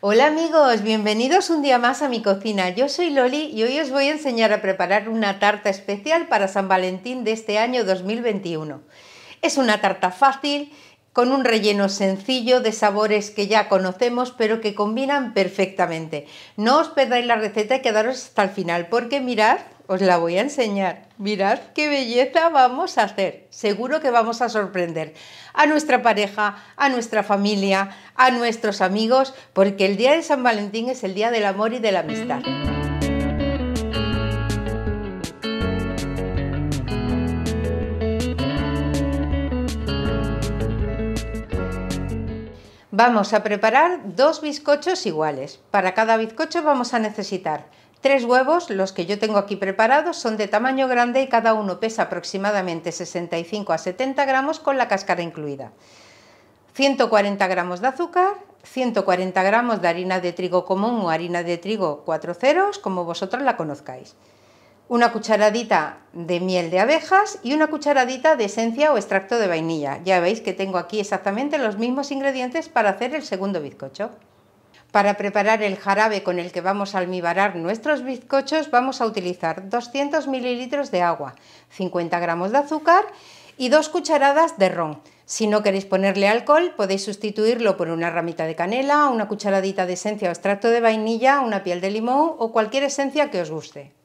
Hola amigos, bienvenidos un día más a mi cocina. Yo soy Loli y hoy os voy a enseñar a preparar una tarta especial para San Valentín de este año 2021. Es una tarta fácil con un relleno sencillo de sabores que ya conocemos pero que combinan perfectamente. No os perdáis la receta y quedaros hasta el final porque mirad, os la voy a enseñar. Mirad qué belleza vamos a hacer. Seguro que vamos a sorprender a nuestra pareja, a nuestra familia, a nuestros amigos, porque el día de San Valentín es el día del amor y de la amistad. Vamos a preparar dos bizcochos iguales. Para cada bizcocho vamos a necesitar tres huevos, los que yo tengo aquí preparados son de tamaño grande y cada uno pesa aproximadamente 65 a 70 gramos con la cáscara incluida. 140 gramos de azúcar, 140 gramos de harina de trigo común o harina de trigo 4 ceros, como vosotros la conozcáis una cucharadita de miel de abejas y una cucharadita de esencia o extracto de vainilla. Ya veis que tengo aquí exactamente los mismos ingredientes para hacer el segundo bizcocho. Para preparar el jarabe con el que vamos a almibarar nuestros bizcochos vamos a utilizar 200 ml de agua, 50 gramos de azúcar y dos cucharadas de ron. Si no queréis ponerle alcohol, podéis sustituirlo por una ramita de canela, una cucharadita de esencia o extracto de vainilla, una piel de limón o cualquier esencia que os guste.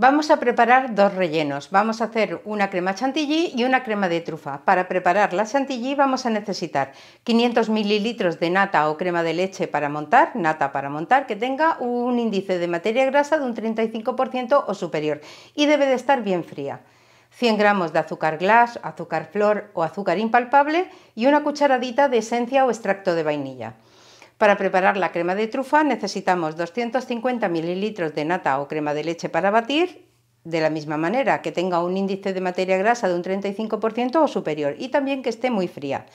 Vamos a preparar dos rellenos. Vamos a hacer una crema chantilly y una crema de trufa. Para preparar la chantilly vamos a necesitar 500 mililitros de nata o crema de leche para montar, nata para montar, que tenga un índice de materia grasa de un 35% o superior y debe de estar bien fría. 100 gramos de azúcar glass, azúcar flor o azúcar impalpable y una cucharadita de esencia o extracto de vainilla. Para preparar la crema de trufa necesitamos 250 ml de nata o crema de leche para batir, de la misma manera, que tenga un índice de materia grasa de un 35% o superior y también que esté muy fría.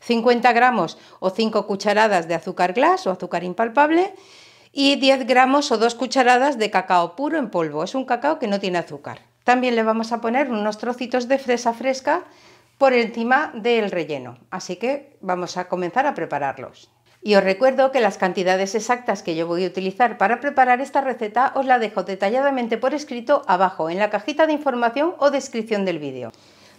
50 gramos o 5 cucharadas de azúcar glass o azúcar impalpable y 10 gramos o 2 cucharadas de cacao puro en polvo. Es un cacao que no tiene azúcar. También le vamos a poner unos trocitos de fresa fresca por encima del relleno. Así que vamos a comenzar a prepararlos. Y os recuerdo que las cantidades exactas que yo voy a utilizar para preparar esta receta os la dejo detalladamente por escrito abajo en la cajita de información o descripción del vídeo.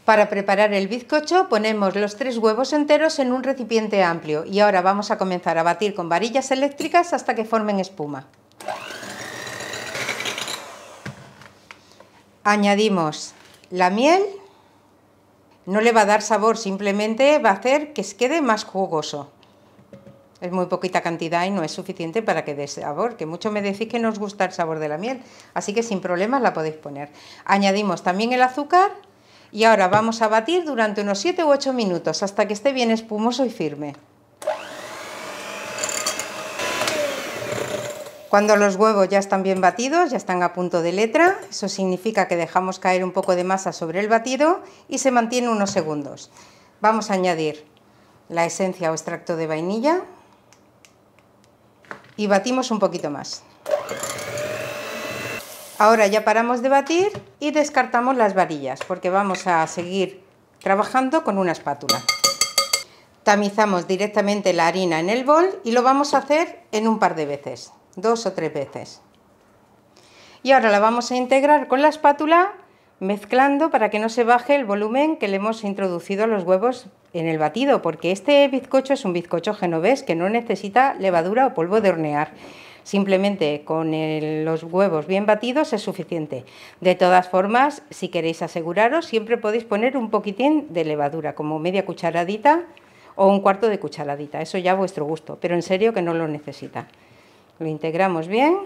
Para preparar el bizcocho ponemos los tres huevos enteros en un recipiente amplio y ahora vamos a comenzar a batir con varillas eléctricas hasta que formen espuma. Añadimos la miel, no le va a dar sabor, simplemente va a hacer que quede más jugoso. Es muy poquita cantidad y no es suficiente para que dé sabor, que mucho me decís que no os gusta el sabor de la miel, así que sin problemas la podéis poner. Añadimos también el azúcar y ahora vamos a batir durante unos 7 u 8 minutos hasta que esté bien espumoso y firme. Cuando los huevos ya están bien batidos, ya están a punto de letra, eso significa que dejamos caer un poco de masa sobre el batido y se mantiene unos segundos. Vamos a añadir la esencia o extracto de vainilla, y batimos un poquito más. Ahora ya paramos de batir y descartamos las varillas porque vamos a seguir trabajando con una espátula. Tamizamos directamente la harina en el bol y lo vamos a hacer en un par de veces, dos o tres veces. Y ahora la vamos a integrar con la espátula mezclando para que no se baje el volumen que le hemos introducido a los huevos en el batido, porque este bizcocho es un bizcocho genovés que no necesita levadura o polvo de hornear. Simplemente con los huevos bien batidos es suficiente. De todas formas, si queréis aseguraros, siempre podéis poner un poquitín de levadura, como media cucharadita o un cuarto de cucharadita. Eso ya a vuestro gusto, pero en serio que no lo necesita. Lo integramos bien.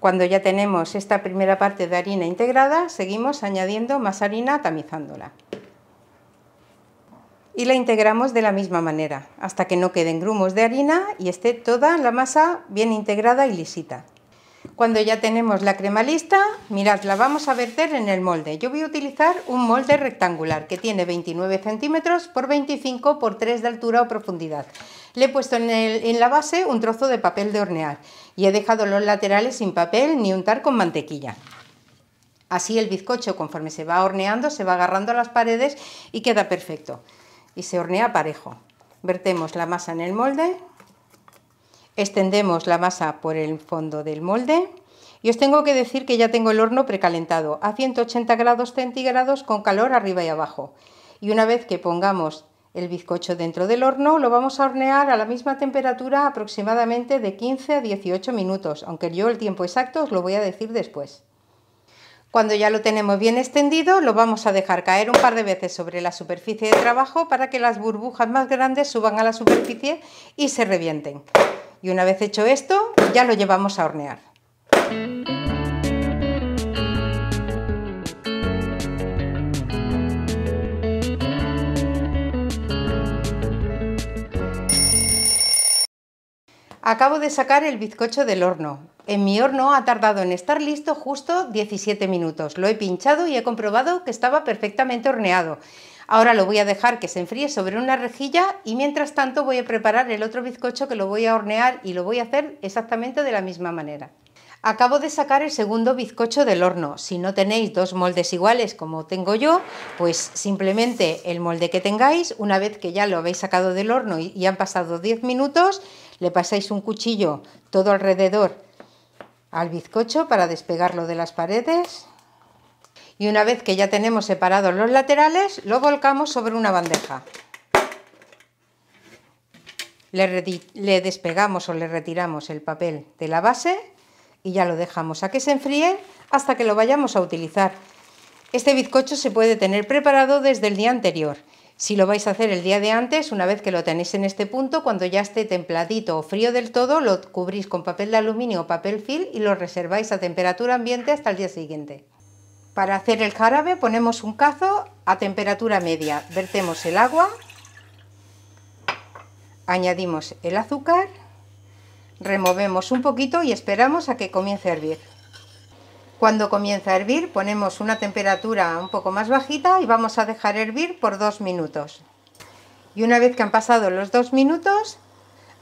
Cuando ya tenemos esta primera parte de harina integrada, seguimos añadiendo más harina tamizándola y la integramos de la misma manera, hasta que no queden grumos de harina y esté toda la masa bien integrada y lisita. Cuando ya tenemos la crema lista, mirad, la vamos a verter en el molde. Yo voy a utilizar un molde rectangular que tiene 29 centímetros por 25 por 3 de altura o profundidad. Le he puesto en, la base un trozo de papel de hornear y he dejado los laterales sin papel ni untar con mantequilla. Así el bizcocho conforme se va horneando se va agarrando a las paredes y queda perfecto y se hornea parejo. Vertemos la masa en el molde, extendemos la masa por el fondo del molde y os tengo que decir que ya tengo el horno precalentado a 180 grados centígrados con calor arriba y abajo. Y una vez que pongamos el bizcocho dentro del horno lo vamos a hornear a la misma temperatura aproximadamente de 15 a 18 minutos, aunque yo el tiempo exacto os lo voy a decir después. Cuando ya lo tenemos bien extendido, lo vamos a dejar caer un par de veces sobre la superficie de trabajo para que las burbujas más grandes suban a la superficie y se revienten. Y una vez hecho esto, ya lo llevamos a hornear. Acabo de sacar el bizcocho del horno. En mi horno ha tardado en estar listo justo 17 minutos. Lo he pinchado y he comprobado que estaba perfectamente horneado. Ahora lo voy a dejar que se enfríe sobre una rejilla y mientras tanto voy a preparar el otro bizcocho que lo voy a hornear y lo voy a hacer exactamente de la misma manera. Acabo de sacar el segundo bizcocho del horno. Si no tenéis dos moldes iguales como tengo yo, pues simplemente el molde que tengáis, una vez que ya lo habéis sacado del horno y, han pasado 10 minutos, le pasáis un cuchillo todo alrededor al bizcocho para despegarlo de las paredes. Y una vez que ya tenemos separados los laterales, lo volcamos sobre una bandeja. Le, despegamos o le retiramos el papel de la base y ya lo dejamos a que se enfríe hasta que lo vayamos a utilizar. Este bizcocho se puede tener preparado desde el día anterior si lo vais a hacer el día de antes, una vez que lo tenéis en este punto, cuando ya esté templadito o frío del todo, lo cubrís con papel de aluminio o papel film y lo reserváis a temperatura ambiente hasta el día siguiente. Para hacer el jarabe ponemos un cazo a temperatura media, vertemos el agua, añadimos el azúcar, removemos un poquito y esperamos a que comience a hervir. Cuando comienza a hervir ponemos una temperatura un poco más bajita y vamos a dejar hervir por dos minutos. Y una vez que han pasado los dos minutos,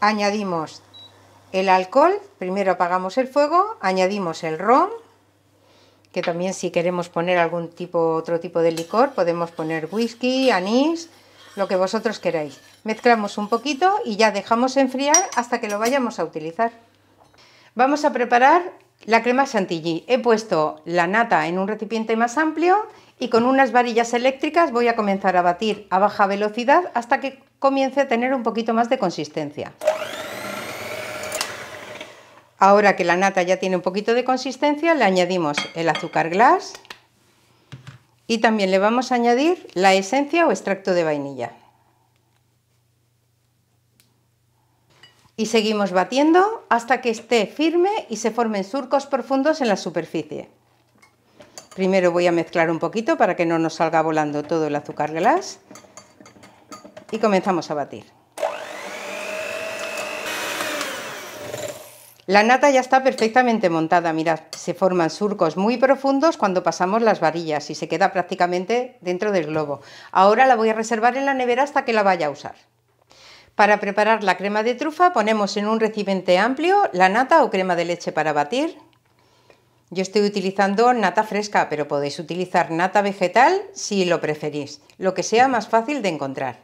añadimos el alcohol, primero apagamos el fuego, añadimos el ron, que también si queremos poner algún tipo, otro tipo de licor, podemos poner whisky, anís, lo que vosotros queráis. Mezclamos un poquito y ya dejamos enfriar hasta que lo vayamos a utilizar. Vamos a preparar la crema chantilly. He puesto la nata en un recipiente más amplio y con unas varillas eléctricas voy a comenzar a batir a baja velocidad hasta que comience a tener un poquito más de consistencia. Ahora que la nata ya tiene un poquito de consistencia, le añadimos el azúcar glass y también le vamos a añadir la esencia o extracto de vainilla. y seguimos batiendo hasta que esté firme y se formen surcos profundos en la superficie. Primero voy a mezclar un poquito para que no nos salga volando todo el azúcar glass y comenzamos a batir. La nata ya está perfectamente montada, mirad, se forman surcos muy profundos cuando pasamos las varillas y se queda prácticamente dentro del globo. Ahora la voy a reservar en la nevera hasta que la vaya a usar. Para preparar la crema de trufa ponemos en un recipiente amplio la nata o crema de leche para batir. Yo estoy utilizando nata fresca, pero podéis utilizar nata vegetal si lo preferís, lo que sea más fácil de encontrar.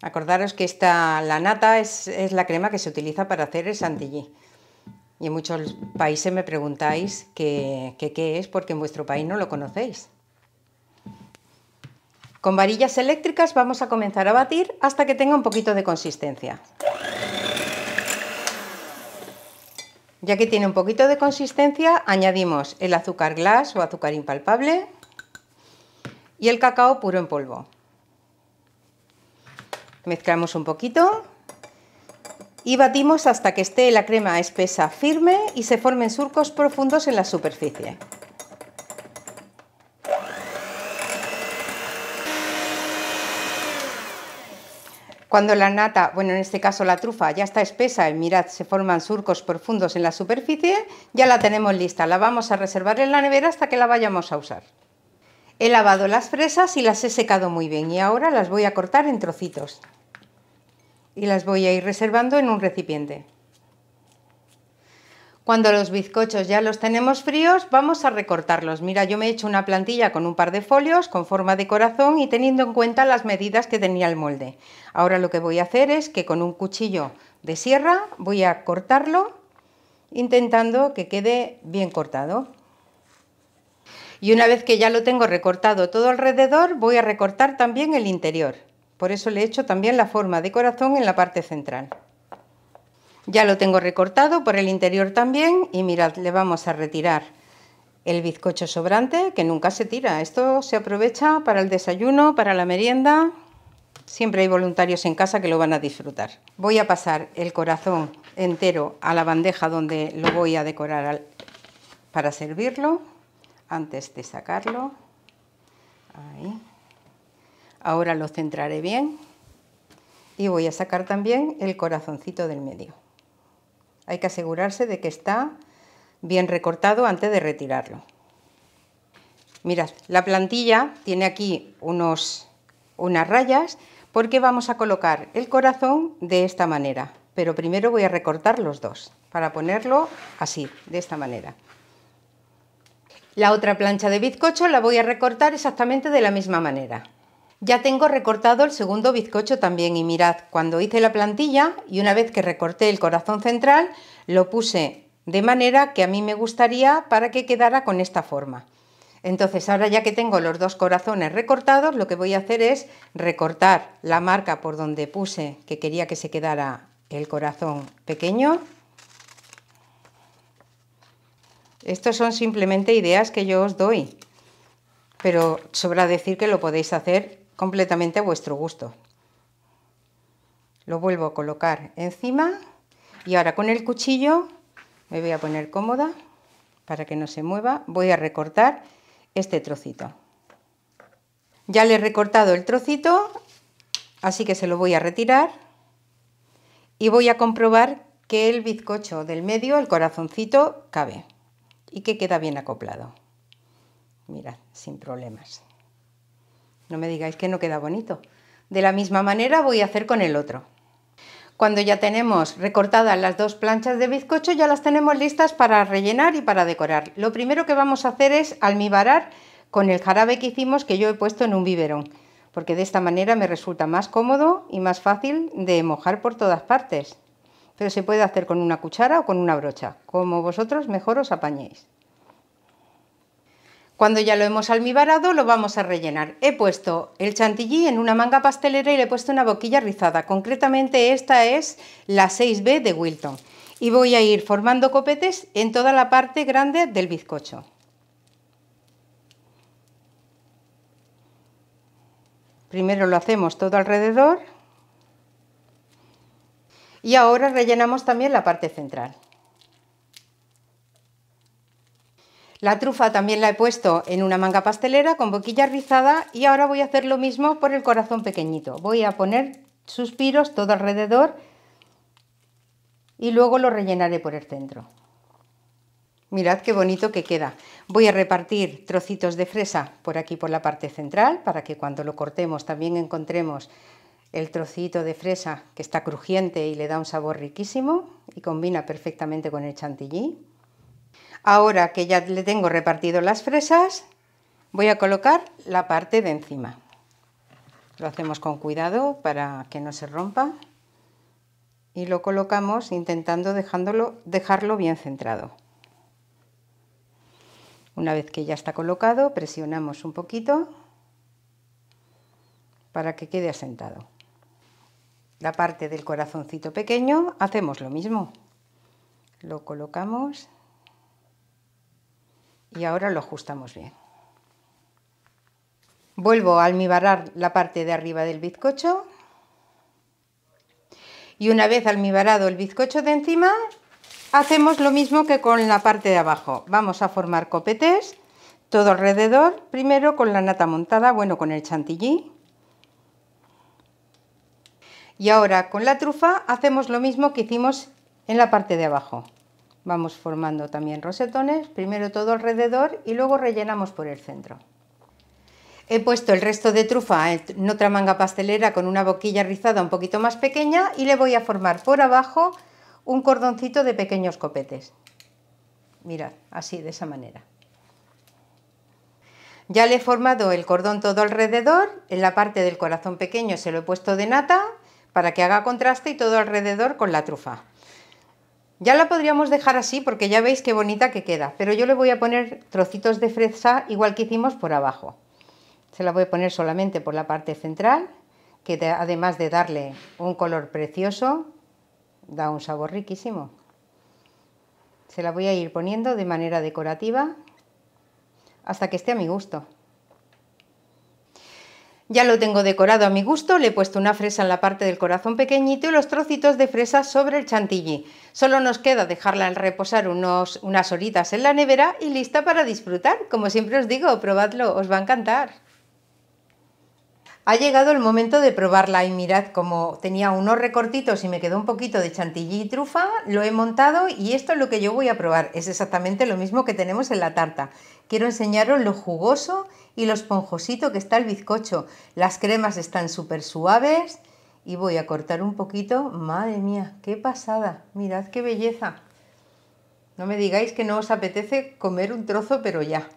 Acordaros que esta, la nata es, la crema que se utiliza para hacer el santillí. Y en muchos países me preguntáis qué es porque en vuestro país no lo conocéis. Con varillas eléctricas vamos a comenzar a batir hasta que tenga un poquito de consistencia. Ya que tiene un poquito de consistencia, añadimos el azúcar glass o azúcar impalpable y el cacao puro en polvo. Mezclamos un poquito y batimos hasta que esté la crema espesa firme y se formen surcos profundos en la superficie. Cuando la nata, bueno, en este caso la trufa, ya está espesa y mirad, se forman surcos profundos en la superficie, ya la tenemos lista. La vamos a reservar en la nevera hasta que la vayamos a usar. He lavado las fresas y las he secado muy bien y ahora las voy a cortar en trocitos. Y las voy a ir reservando en un recipiente. Cuando los bizcochos ya los tenemos fríos, vamos a recortarlos. Mira, yo me he hecho una plantilla con un par de folios con forma de corazón y teniendo en cuenta las medidas que tenía el molde. Ahora lo que voy a hacer es que con un cuchillo de sierra voy a cortarlo intentando que quede bien cortado. Y una vez que ya lo tengo recortado todo alrededor, voy a recortar también el interior. Por eso le he hecho también la forma de corazón en la parte central. Ya lo tengo recortado por el interior también y mirad, le vamos a retirar el bizcocho sobrante que nunca se tira. Esto se aprovecha para el desayuno, para la merienda. Siempre hay voluntarios en casa que lo van a disfrutar. Voy a pasar el corazón entero a la bandeja donde lo voy a decorar para servirlo antes de sacarlo. Ahora lo centraré bien y voy a sacar también el corazoncito del medio. Hay que asegurarse de que está bien recortado antes de retirarlo. Mirad, la plantilla tiene aquí unos, unas rayas porque vamos a colocar el corazón de esta manera. Pero primero voy a recortar los dos para ponerlo así, de esta manera. La otra plancha de bizcocho la voy a recortar exactamente de la misma manera. Ya tengo recortado el segundo bizcocho también y mirad, cuando hice la plantilla y una vez que recorté el corazón central, lo puse de manera que a mí me gustaría para que quedara con esta forma. Entonces ahora ya que tengo los dos corazones recortados, lo que voy a hacer es recortar la marca por donde puse que quería que se quedara el corazón pequeño. Estos son simplemente ideas que yo os doy, pero sobra decir que lo podéis hacer completamente a vuestro gusto. Lo vuelvo a colocar encima y ahora con el cuchillo me voy a poner cómoda para que no se mueva. Voy a recortar este trocito. Ya le he recortado el trocito, así que se lo voy a retirar y voy a comprobar que el bizcocho del medio, el corazoncito, cabe y que queda bien acoplado. mira sin problemas. No me digáis que no queda bonito. De la misma manera voy a hacer con el otro. Cuando ya tenemos recortadas las dos planchas de bizcocho, ya las tenemos listas para rellenar y para decorar. Lo primero que vamos a hacer es almibarar con el jarabe que hicimos que yo he puesto en un biberón, porque de esta manera me resulta más cómodo y más fácil de mojar por todas partes. Pero se puede hacer con una cuchara o con una brocha, como vosotros mejor os apañéis. Cuando ya lo hemos almibarado, lo vamos a rellenar. He puesto el chantilly en una manga pastelera y le he puesto una boquilla rizada. Concretamente esta es la 6B de Wilton. Y voy a ir formando copetes en toda la parte grande del bizcocho. Primero lo hacemos todo alrededor. Y ahora rellenamos también la parte central. La trufa también la he puesto en una manga pastelera con boquilla rizada y ahora voy a hacer lo mismo por el corazón pequeñito. Voy a poner suspiros todo alrededor y luego lo rellenaré por el centro. Mirad qué bonito que queda. Voy a repartir trocitos de fresa por aquí por la parte central para que cuando lo cortemos también encontremos el trocito de fresa que está crujiente y le da un sabor riquísimo y combina perfectamente con el chantilly. Ahora que ya le tengo repartido las fresas, voy a colocar la parte de encima. Lo hacemos con cuidado para que no se rompa y lo colocamos intentando dejándolo, dejarlo bien centrado. Una vez que ya está colocado, presionamos un poquito para que quede asentado. La parte del corazoncito pequeño hacemos lo mismo. Lo colocamos y ahora lo ajustamos bien. Vuelvo a almibarar la parte de arriba del bizcocho y una vez almibarado el bizcocho de encima hacemos lo mismo que con la parte de abajo. Vamos a formar copetes todo alrededor, primero con la nata montada, bueno con el chantilly. Y ahora con la trufa hacemos lo mismo que hicimos en la parte de abajo. Vamos formando también rosetones, primero todo alrededor y luego rellenamos por el centro. He puesto el resto de trufa en otra manga pastelera con una boquilla rizada un poquito más pequeña y le voy a formar por abajo un cordoncito de pequeños copetes. Mirad, así, de esa manera. Ya le he formado el cordón todo alrededor, en la parte del corazón pequeño se lo he puesto de nata para que haga contraste y todo alrededor con la trufa. Ya la podríamos dejar así porque ya veis qué bonita que queda, pero yo le voy a poner trocitos de fresa igual que hicimos por abajo. Se la voy a poner solamente por la parte central, que además de darle un color precioso, da un sabor riquísimo. Se la voy a ir poniendo de manera decorativa hasta que esté a mi gusto. Ya lo tengo decorado a mi gusto, le he puesto una fresa en la parte del corazón pequeñito y los trocitos de fresa sobre el chantilly. Solo nos queda dejarla reposar unas horitas en la nevera y lista para disfrutar. Como siempre os digo, probadlo, os va a encantar. Ha llegado el momento de probarla y mirad como tenía unos recortitos y me quedó un poquito de chantilly y trufa, lo he montado y esto es lo que yo voy a probar. Es exactamente lo mismo que tenemos en la tarta. Quiero enseñaros lo jugoso y lo esponjosito que está el bizcocho. Las cremas están súper suaves y voy a cortar un poquito. Madre mía, qué pasada. Mirad qué belleza. No me digáis que no os apetece comer un trozo, pero ya.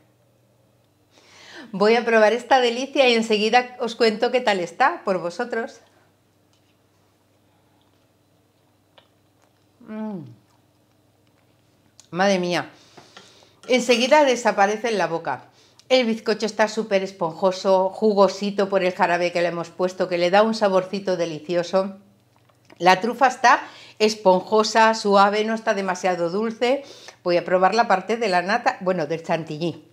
Voy a probar esta delicia y enseguida os cuento qué tal está por vosotros. Mm. Madre mía. Enseguida desaparece en la boca. El bizcocho está súper esponjoso, jugosito por el jarabe que le hemos puesto, que le da un saborcito delicioso. La trufa está esponjosa, suave, no está demasiado dulce. Voy a probar la parte de la nata, bueno, del chantilly.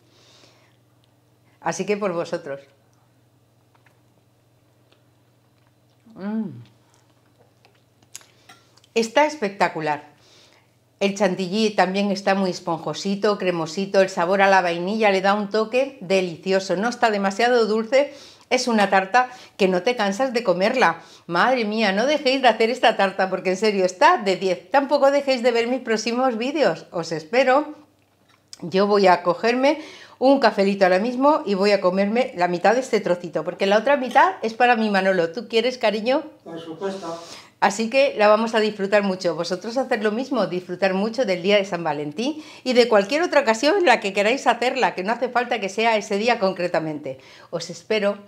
Así que por vosotros. Mm. Está espectacular. El chantilly también está muy esponjosito, cremosito, el sabor a la vainilla le da un toque delicioso, no está demasiado dulce, es una tarta que no te cansas de comerla. Madre mía, no dejéis de hacer esta tarta porque en serio está de 10. Tampoco dejéis de ver mis próximos vídeos, os espero. Yo voy a cogerme un cafelito ahora mismo y voy a comerme la mitad de este trocito, porque la otra mitad es para mi Manolo. ¿Tú quieres, cariño? Por supuesto. Así que la vamos a disfrutar mucho. Vosotros hacer lo mismo, disfrutar mucho del día de San Valentín y de cualquier otra ocasión en la que queráis hacerla, que no hace falta que sea ese día concretamente. Os espero.